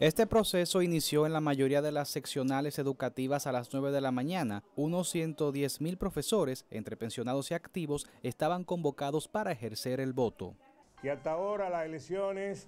Este proceso inició en la mayoría de las seccionales educativas a las 9 de la mañana. Unos 110 mil profesores, entre pensionados y activos, estaban convocados para ejercer el voto. Y hasta ahora las elecciones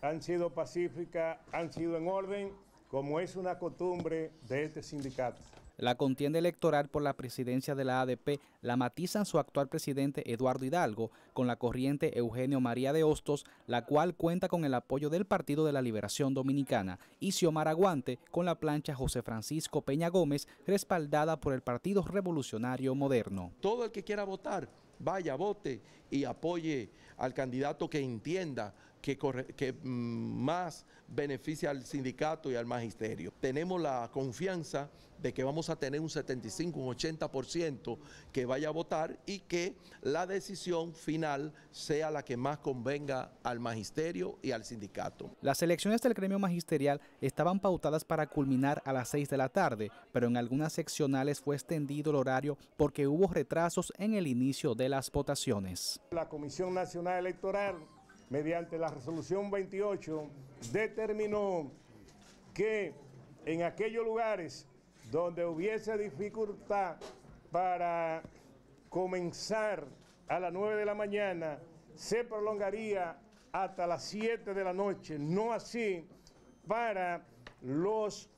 han sido pacíficas, han sido en orden, como es una costumbre de este sindicato. La contienda electoral por la presidencia de la ADP la matizan su actual presidente Eduardo Hidalgo con la corriente Eugenio María de Hostos, la cual cuenta con el apoyo del Partido de la Liberación Dominicana, y Xiomara Guante con la plancha José Francisco Peña Gómez, respaldada por el Partido Revolucionario Moderno. Todo el que quiera votar vaya, vote y apoye al candidato que entienda que, mm, más beneficia al sindicato y al magisterio. Tenemos la confianza de que vamos a tener un 75, un 80% que vaya a votar y que la decisión final sea la que más convenga al magisterio y al sindicato. Las elecciones del gremio magisterial estaban pautadas para culminar a las 6 de la tarde, pero en algunas seccionales fue extendido el horario porque hubo retrasos en el inicio de las votaciones. La Comisión Nacional Electoral, mediante la resolución 28, determinó que en aquellos lugares donde hubiese dificultad para comenzar a las 9 de la mañana, se prolongaría hasta las 7 de la noche, no así para los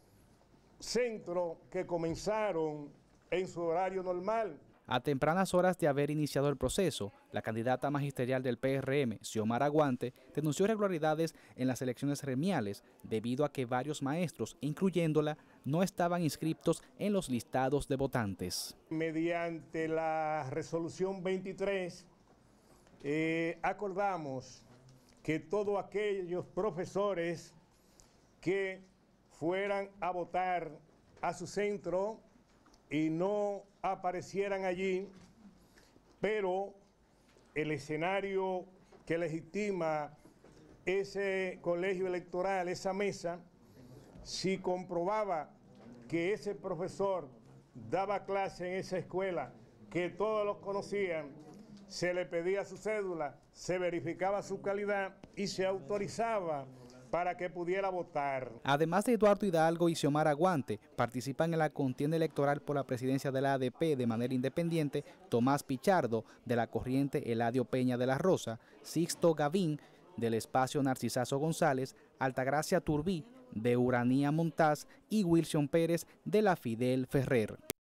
centros que comenzaron en su horario normal. A tempranas horas de haber iniciado el proceso, la candidata magisterial del PRM, Xiomara Guante, denunció irregularidades en las elecciones remiales debido a que varios maestros, incluyéndola, no estaban inscritos en los listados de votantes. Mediante la resolución 23, eh, acordamos que todos aquellos profesores que fueran a votar a su centro y no aparecieran allí, pero el escenario que legitima ese colegio electoral, esa mesa, si comprobaba que ese profesor daba clase en esa escuela, que todos los conocían, se le pedía su cédula, se verificaba su calidad y se autorizaba para que pudiera votar. Además de Eduardo Hidalgo y Xiomara Aguante, participan en la contienda electoral por la presidencia de la ADP de manera independiente Tomás Pichardo, de la corriente Eladio Peña de la Rosa, Sixto Gavín, del espacio Narcisazo González, Altagracia Turbí, de Uranía Montaz y Wilson Pérez de la Fidel Ferrer.